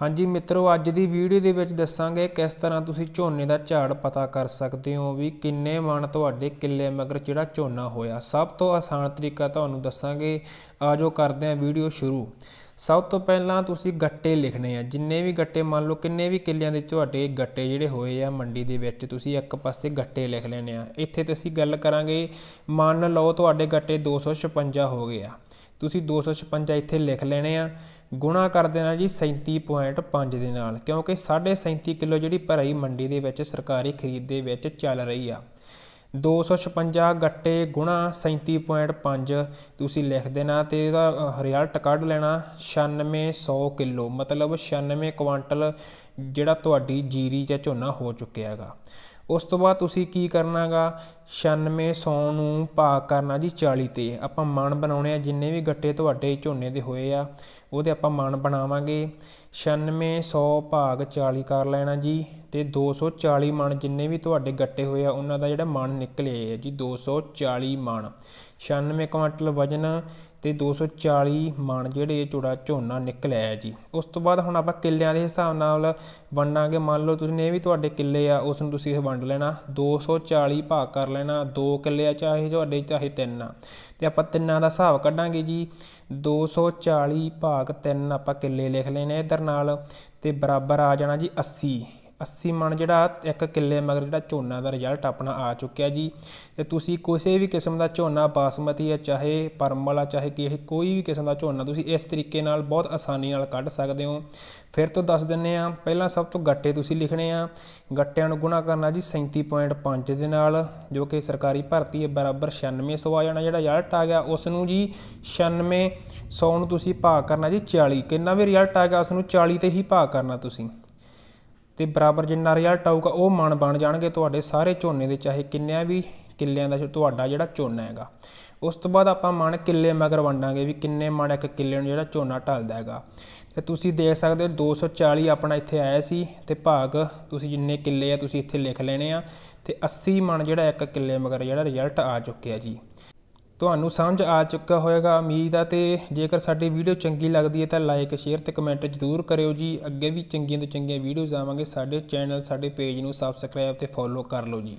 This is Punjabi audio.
ਹਾਂਜੀ ਮਿੱਤਰੋ ਅੱਜ ਦੀ ਵੀਡੀਓ ਦੇ ਵਿੱਚ ਦੱਸਾਂਗੇ ਕਿਸ ਤਰ੍ਹਾਂ ਤੁਸੀਂ ਝੋਨੇ ਦਾ ਝਾੜ ਪਤਾ ਕਰ ਸਕਦੇ ਹੋ ਵੀ ਕਿੰਨੇ ਮਣ ਤੁਹਾਡੇ ਕਿੱਲੇ ਮਗਰ ਜਿਹੜਾ ਝੋਨਾ ਹੋਇਆ ਸਭ ਤੋਂ ਆਸਾਨ ਤਰੀਕਾ ਤੁਹਾਨੂੰ ਦੱਸਾਂਗੇ ਆਜੋ ਕਰਦੇ ਹਾਂ ਵੀਡੀਓ ਸ਼ੁਰੂ ਸਭ ਤੋਂ ਪਹਿਲਾਂ ਤੁਸੀਂ ਗੱਟੇ ਲਿਖਣੇ ਆ ਜਿੰਨੇ ਵੀ ਗੱਟੇ ਮੰਨ ਲਓ ਕਿੰਨੇ ਵੀ ਕਿੱਲਿਆਂ ਦੇ ਤੁਹਾਡੇ ਗੱਟੇ ਜਿਹੜੇ ਹੋਏ ਆ ਮੰਡੀ ਦੇ ਵਿੱਚ ਤੁਸੀਂ ਇੱਕ ਪਾਸੇ ਗੱਟੇ ਲਿਖ ਲੈਣੇ ਆ ਇੱਥੇ ਤੇ ਅਸੀਂ ਗੱਲ ਕਰਾਂਗੇ ਮੰਨ ਲਓ ਤੁਹਾਡੇ ਗੱਟੇ 256 ਹੋ ਗਏ ਆ ਤੁਸੀਂ 256 ਇੱਥੇ ਲਿਖ ਲੈਣੇ ਆ ਗੁਣਾ ਕਰ ਦੇਣਾ ਜੀ 37.5 ਦੇ ਨਾਲ ਕਿਉਂਕਿ 37.5 ਕਿਲੋ ਜਿਹੜੀ ਭਰਾਈ ਮੰਡੀ ਦੇ ਵਿੱਚ ਸਰਕਾਰੀ ਖਰੀਦ ਦੇ ਵਿੱਚ ਚੱਲ ਰਹੀ ਆ 256 ਗੱਟੇ ਗੁਣਾ 37.5 ਤੁਸੀਂ ਲਿਖ ਦੇਣਾ ਤੇ ਇਹਦਾ ਰਿਜ਼ਲਟ ਕੱਢ ਲੈਣਾ 9600 ਕਿਲੋ ਮਤਲਬ 96 ਕੁਆਂਟਲ ਜਿਹੜਾ ਤੁਹਾਡੀ ਜੀਰੀ ਜਾਂ ਝੋਨਾ ਹੋ ਚੁੱਕਿਆ ਹੈਗਾ ਉਸ ਤੋਂ ਬਾਅਦ ਤੁਸੀਂ ਕੀ ਕਰਨਾਗਾ 96 ਨੂੰ ਭਾਗ ਕਰਨਾ ਜੀ 40 ਤੇ ਆਪਾਂ ਮਣ ਬਣਾਉਣੇ ਆ ਜਿੰਨੇ ਵੀ ਗੱਟੇ ਤੁਹਾਡੇ ਝੋਨੇ ਦੇ ਹੋਏ ਆ ਉਹਦੇ ਆਪਾਂ ਮਣ ਬਣਾਵਾਂਗੇ 96 ਭਾਗ 40 ਕਰ ਲੈਣਾ ਜੀ ਤੇ 240 ਮਣ ਜਿੰਨੇ ਵੀ ਤੁਹਾਡੇ ਗੱਟੇ ਹੋਏ ਆ ਉਹਨਾਂ ਦਾ ਜਿਹੜਾ ਮਣ ਨਿਕਲੇ ਆ ਜੀ 240 ਮਣ 96 ਕੁਇੰਟਲ ਵਜਨ ਤੇ 240 ਮਣ ਜਿਹੜੇ ਚੁੜਾ ਝੋਨਾ ਨਿਕਲਿਆ ਹੈ ਜੀ ਉਸ ਤੋਂ ਬਾਅਦ ਹੁਣ ਆਪਾਂ ਕਿੱਲਿਆਂ ਦੇ ਹਿਸਾਬ ਨਾਲ ਵੰਡਾਂਗੇ ਮੰਨ ਲਓ ਤੁਸੀਂ ਇਹ ਵੀ ਤੁਹਾਡੇ ਕਿੱਲੇ ਆ ਉਸ ਨੂੰ ਤੁਸੀਂ ਇਹ ਵੰਡ ਲੈਣਾ 240 ਭਾਗ ਕਰ ਲੈਣਾ 2 ਕਿੱਲੇ ਆ ਚਾਹੇ ਤੁਹਾਡੇ ਚਾਹੇ 3 ਆ ਤੇ ਆਪਾਂ ਤਿੰਨਾਂ ਦਾ ਹਿਸਾਬ ਕੱਢਾਂਗੇ ਜੀ 240 ਭਾਗ 3 ਆਪਾਂ ਕਿੱਲੇ ਲਿਖ ਲੈਣੇ ਇਧਰ ਨਾਲ ਤੇ ਬਰਾਬਰ ਆ ਜਾਣਾ ਜੀ 80 80 ਮਣ ਜਿਹੜਾ ਇੱਕ ਕਿੱਲੇ ਮਗਰ ਜਿਹੜਾ ਝੋਨਾ ਦਾ ਰਿਜ਼ਲਟ ਆਪਣਾ ਆ ਚੁੱਕਿਆ ਜੀ ਤੇ ਤੁਸੀਂ ਕਿਸੇ ਵੀ ਕਿਸਮ ਦਾ ਝੋਨਾ ਬਾਸਮਤੀ ਹੈ ਚਾਹੇ ਪਰਮਲ ਆ ਚਾਹੇ ਕਿ ਕੋਈ ਵੀ ਕਿਸਮ ਦਾ ਝੋਨਾ ਤੁਸੀਂ ਇਸ ਤਰੀਕੇ ਨਾਲ ਬਹੁਤ ਆਸਾਨੀ ਨਾਲ ਕੱਢ ਸਕਦੇ ਹੋ ਫਿਰ ਤੋਂ ਦੱਸ ਦਿੰਨੇ ਆ ਪਹਿਲਾਂ ਸਭ ਤੋਂ ਗੱਟੇ ਤੁਸੀਂ ਲਿਖਣੇ ਆ ਗੱਟਿਆਂ ਨੂੰ ਗੁਣਾ ਕਰਨਾ ਜੀ 37.5 ਦੇ ਨਾਲ ਜੋ ਕਿ ਸਰਕਾਰੀ ਭਰਤੀ ਹੈ ਬਰਾਬਰ 9600 ਆ ਜਾਣਾ ਜਿਹੜਾ ਰਿਜ਼ਲਟ ਆ ਗਿਆ ਉਸ ਨੂੰ ਜੀ 9600 ਨੂੰ ਤੁਸੀਂ ਭਾਗ ਕਰਨਾ ਜੀ 40 ਕਿੰਨਾ ਵੀ ਰਿਜ਼ਲਟ ਆ ਗਿਆ ਉਸ ਨੂੰ 40 ਤੇ ਹੀ ਭਾਗ ਕਰਨਾ ਤੁਸੀਂ ਤੇ ਬਰਾਬਰ ਜਿੰਨਾ ਰਿਜ਼ਲਟ ਆਊਗਾ ਉਹ ਮਣ ਬਣ ਜਾਣਗੇ ਤੁਹਾਡੇ ਸਾਰੇ ਝੋਨੇ ਦੇ ਚਾਹੇ ਕਿੰਨਿਆਂ ਵੀ ਕਿੱਲਿਆਂ ਦਾ ਤੁਹਾਡਾ ਜਿਹੜਾ ਝੋਨਾ ਹੈਗਾ ਉਸ ਤੋਂ ਬਾਅਦ ਆਪਾਂ ਮਣ ਕਿੱਲੇ ਮਗਰ ਵੰਡਾਂਗੇ ਵੀ ਕਿੰਨੇ ਮਣ ਇੱਕ ਕਿੱਲੇ ਨੂੰ ਜਿਹੜਾ ਝੋਨਾ ਢਲਦਾ ਹੈਗਾ ਤੇ ਤੁਸੀਂ ਦੇਖ ਸਕਦੇ ਹੋ 240 ਆਪਣਾ ਇੱਥੇ ਆਇਆ ਸੀ ਤੇ ਭਾਗ ਤੁਸੀਂ ਜਿੰਨੇ ਕਿੱਲੇ ਆ ਤੁਸੀਂ ਇੱਥੇ ਲਿਖ ਲੈਣੇ ਆ ਤੇ 80 ਮਣ ਜਿਹੜਾ ਇੱਕ ਕਿੱਲੇ ਮਗਰ ਜਿਹੜਾ ਰਿਜ਼ਲਟ ਆ ਚੁੱਕਿਆ ਜੀ ਤੁਹਾਨੂੰ ਸਮਝ ਆ ਚੁੱਕਾ ਹੋਵੇਗਾ ਉਮੀਦ ਆ ਤੇ ਜੇਕਰ ਸਾਡੀ ਵੀਡੀਓ ਚੰਗੀ ਲੱਗਦੀ ਹੈ ਤਾਂ ਲਾਈਕ ਸ਼ੇਅਰ ਤੇ ਕਮੈਂਟ ਜ਼ਰੂਰ ਕਰਿਓ ਜੀ ਅੱਗੇ ਵੀ ਚੰਗੀਆਂ ਤੋਂ ਚੰਗੀਆਂ ਵੀਡੀਓਜ਼ ਆਵਾਂਗੇ ਸਾਡੇ ਚੈਨਲ ਸਾਡੇ ਪੇਜ ਨੂੰ ਸਬਸਕ੍ਰਾਈਬ ਤੇ ਫੋਲੋ ਕਰ ਲਓ ਜੀ